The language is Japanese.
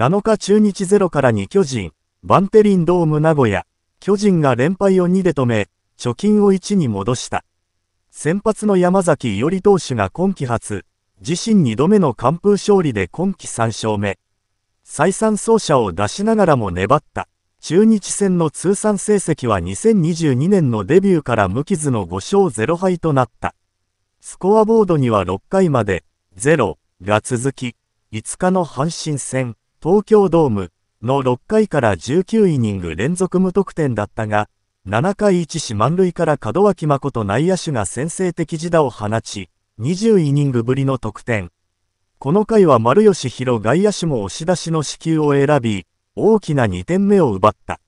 7日中日0から2巨人、バンテリンドーム名古屋、巨人が連敗を2で止め、貯金を1に戻した。先発の山崎伊織投手が今季初、自身2度目の完封勝利で今季3勝目。再三走者を出しながらも粘った。中日戦の通算成績は2022年のデビューから無傷の5勝0敗となった。スコアボードには6回まで、0が続き、5日の阪神戦。東京ドームの6回から19イニング連続無得点だったが、7回1死満塁から門脇誠内野手が先制的自打を放ち、20イニングぶりの得点。この回は丸吉弘外野手も押し出しの死球を選び、大きな2点目を奪った。